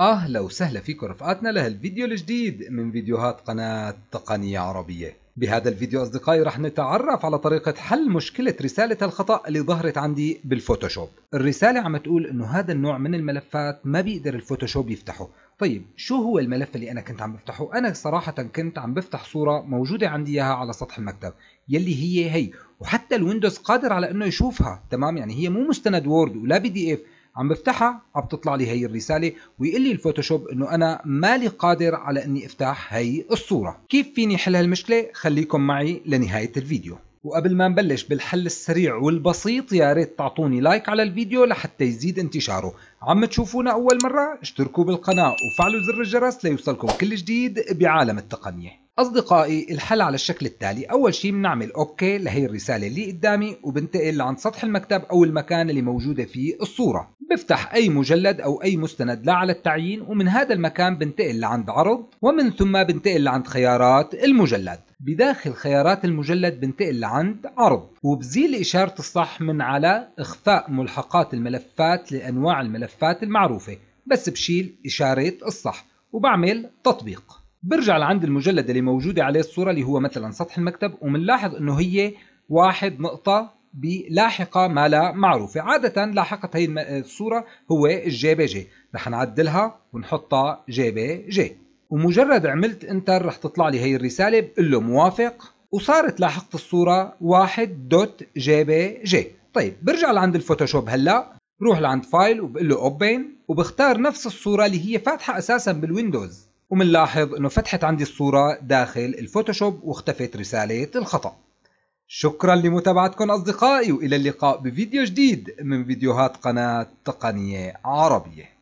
أهلا وسهلا فيكم رفقاتنا لهالفيديو الجديد من فيديوهات قناة تقنية عربية بهذا الفيديو أصدقائي رح نتعرف على طريقة حل مشكلة رسالة الخطأ اللي ظهرت عندي بالفوتوشوب الرسالة عم تقول أنه هذا النوع من الملفات ما بيقدر الفوتوشوب يفتحه طيب شو هو الملف اللي أنا كنت عم بفتحه؟ أنا صراحة كنت عم بفتح صورة موجودة عندي إياها على سطح المكتب يلي هي هي وحتى الويندوز قادر على أنه يشوفها تمام يعني هي مو مستند وورد ولا بي دي اف عم بفتحها عم بتطلع لي هي الرسالة ويقول لي الفوتوشوب انه انا مالي قادر على اني افتح هي الصورة كيف فيني حل هالمشكلة خليكم معي لنهاية الفيديو وقبل ما نبلش بالحل السريع والبسيط يا ريت تعطوني لايك على الفيديو لحتى يزيد انتشاره عم تشوفونا أول مرة اشتركوا بالقناة وفعلوا زر الجرس ليوصلكم كل جديد بعالم التقنية أصدقائي الحل على الشكل التالي أول شيء بنعمل أوكي لهي الرسالة اللي قدامي وبنتقل لعند سطح المكتب أو المكان اللي موجودة فيه الصورة بفتح أي مجلد أو أي مستند لا على التعيين ومن هذا المكان بنتقل لعند عرض ومن ثم بنتقل لعند خيارات المجلد بداخل خيارات المجلد بنتقل لعند عرض وبزيل إشارة الصح من على إخفاء ملحقات الملفات لأنواع الملفات المعروفة بس بشيل إشارة الصح وبعمل تطبيق برجع لعند المجلد اللي موجودة عليه الصورة اللي هو مثلا سطح المكتب ومنلاحظ انه هي واحد نقطة بلاحقة ما لا معروفة عادة لاحقة هي الصورة هو الجي بي جي رح نعدلها ونحطها جي بي جي ومجرد عملت انتر رح تطلع لي هي الرسالة بقول له موافق وصارت لاحقت الصورة جي طيب برجع لعند الفوتوشوب هلا بروح لعند فايل وبقول له اوبن وبختار نفس الصورة اللي هي فاتحة اساسا بالويندوز ومنلاحظ انه فتحت عندي الصورة داخل الفوتوشوب واختفت رسالة الخطأ شكرا لمتابعتكم اصدقائي والى اللقاء بفيديو جديد من فيديوهات قناة تقنية عربية